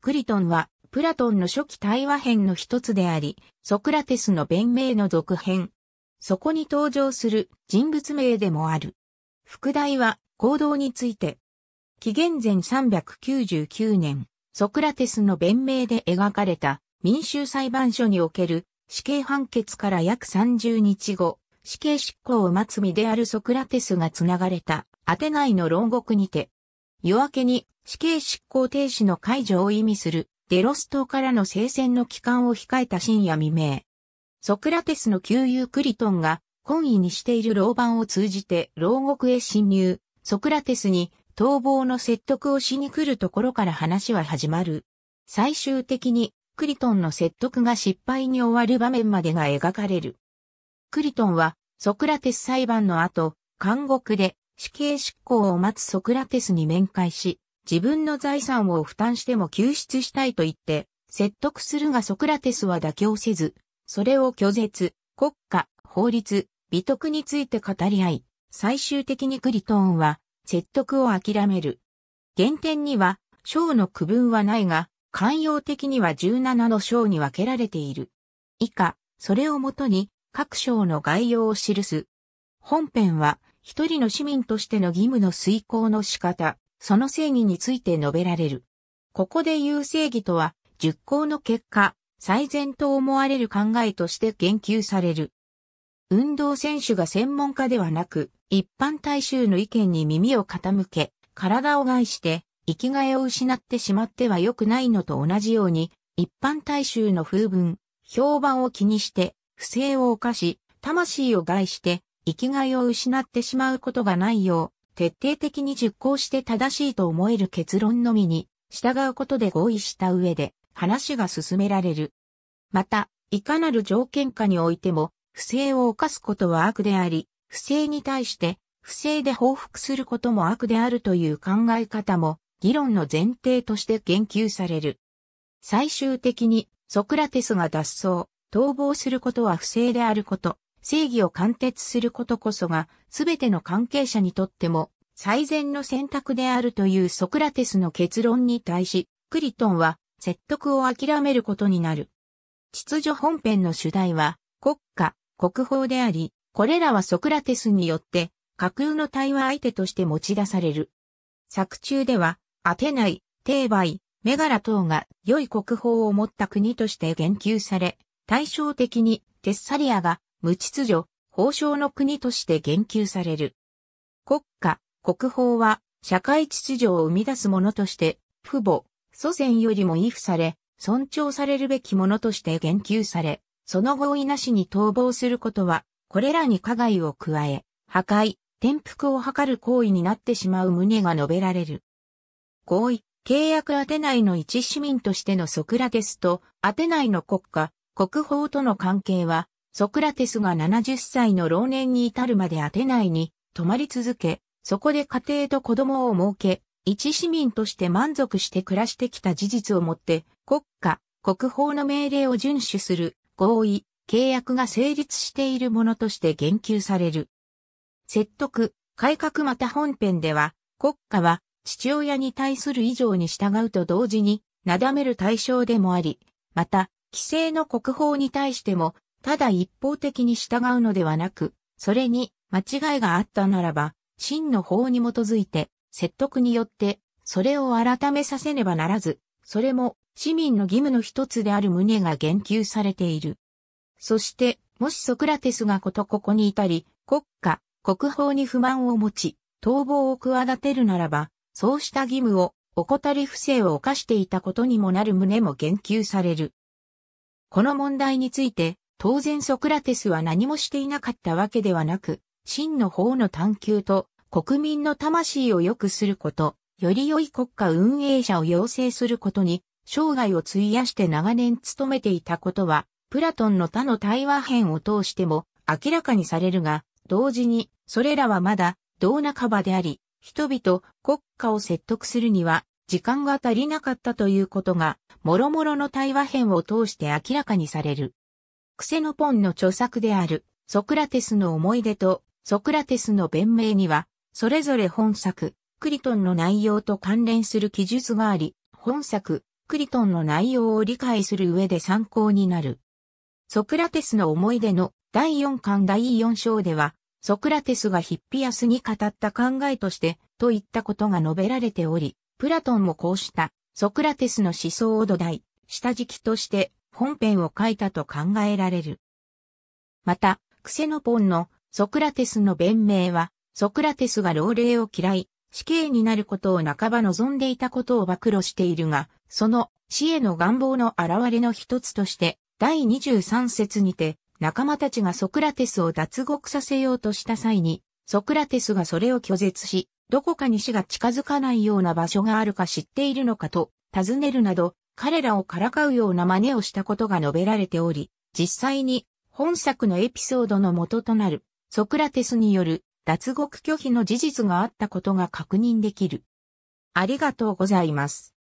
クリトンは、プラトンの初期対話編の一つであり、ソクラテスの弁明の続編。そこに登場する人物名でもある。副題は行動について。紀元前399年、ソクラテスの弁明で描かれた民衆裁判所における死刑判決から約30日後、死刑執行を待つ身であるソクラテスが繋がれたアテナイの牢獄にて夜明けに死刑執行停止の解除を意味するデロス島からの聖戦の帰還を控えた深夜未明。ソクラテスの旧友クリトンが懇意にしている牢番を通じて牢獄へ侵入、ソクラテスに逃亡の説得をしに来るところから話は始まる。最終的にクリトンの説得が失敗に終わる場面までが描かれる。クリトンはソクラテス裁判の後、監獄で死刑執行を待つソクラテスに面会し、自分の財産を負担しても救出したいと言って、説得するがソクラテスは妥協せず、それを拒絶、国家、法律、美徳について語り合い、最終的にクリトーンは説得を諦める。原点には、章の区分はないが、寛容的には17の章に分けられている。以下、それをもとに各章の概要を記す。本編は一人の市民としての義務の遂行の仕方、その正義について述べられる。ここで言う正義とは、熟考の結果、最善と思われる考えとして言及される。運動選手が専門家ではなく、一般大衆の意見に耳を傾け、体を害して、生きがいを失ってしまっては良くないのと同じように、一般大衆の風文、評判を気にして、不正を犯し、魂を害して、生きがいを失ってしまうことがないよう、徹底的に実行して正しいと思える結論のみに、従うことで合意した上で、話が進められる。また、いかなる条件下においても、不正を犯すことは悪であり、不正に対して、不正で報復することも悪であるという考え方も、議論の前提として言及される。最終的に、ソクラテスが脱走、逃亡することは不正であること、正義を貫徹することこそが、すべての関係者にとっても、最善の選択であるというソクラテスの結論に対し、クリトンは説得を諦めることになる。秩序本編の主題は、国家、国宝であり、これらはソクラテスによって、架空の対話相手として持ち出される。作中では、アテナイ、テーバイ、メガラ等が良い国宝を持った国として言及され、対照的にテッサリアが無秩序、法称の国として言及される。国家、国法は、社会秩序を生み出すものとして、父母、祖先よりも依附され、尊重されるべきものとして言及され、その合意なしに逃亡することは、これらに加害を加え、破壊、転覆を図る行為になってしまう旨が述べられる。合意、契約アテナイの一市民としてのソクラテスと、アテナイの国家、国法との関係は、ソクラテスが70歳の老年に至るまでアテナイに泊まり続け、そこで家庭と子供を設け、一市民として満足して暮らしてきた事実をもって、国家、国法の命令を遵守する合意、契約が成立しているものとして言及される。説得、改革また本編では、国家は父親に対する以上に従うと同時に、なだめる対象でもあり、また、規制の国法に対してもただ一方的に従うのではなく、それに間違いがあったならば、真の法に基づいて、説得によって、それを改めさせねばならず、それも市民の義務の一つである旨が言及されている。そして、もしソクラテスがことここに至り、国家、国法に不満を持ち、逃亡を企てるならば、そうした義務を怠り不正を犯していたことにもなる旨も言及される。この問題について、当然ソクラテスは何もしていなかったわけではなく、真の法の探求と国民の魂を良くすること、より良い国家運営者を養成することに、生涯を費やして長年努めていたことは、プラトンの他の対話編を通しても明らかにされるが、同時に、それらはまだ、同半ばであり、人々、国家を説得するには、時間が足りなかったということが、もろもろの対話編を通して明らかにされる。クセノポンの著作である、ソクラテスの思い出と、ソクラテスの弁明には、それぞれ本作、クリトンの内容と関連する記述があり、本作、クリトンの内容を理解する上で参考になる。ソクラテスの思い出の第4巻第4章では、ソクラテスがヒッピアスに語った考えとして、といったことが述べられており、プラトンもこうした、ソクラテスの思想を土台、下敷きとして、本編を書いたと考えられる。また、クセノポンのソクラテスの弁明は、ソクラテスが老齢を嫌い、死刑になることを半ば望んでいたことを暴露しているが、その死への願望の現れの一つとして、第23節にて、仲間たちがソクラテスを脱獄させようとした際に、ソクラテスがそれを拒絶し、どこかに死が近づかないような場所があるか知っているのかと尋ねるなど、彼らをからかうような真似をしたことが述べられており、実際に本作のエピソードの元となるソクラテスによる脱獄拒否の事実があったことが確認できる。ありがとうございます。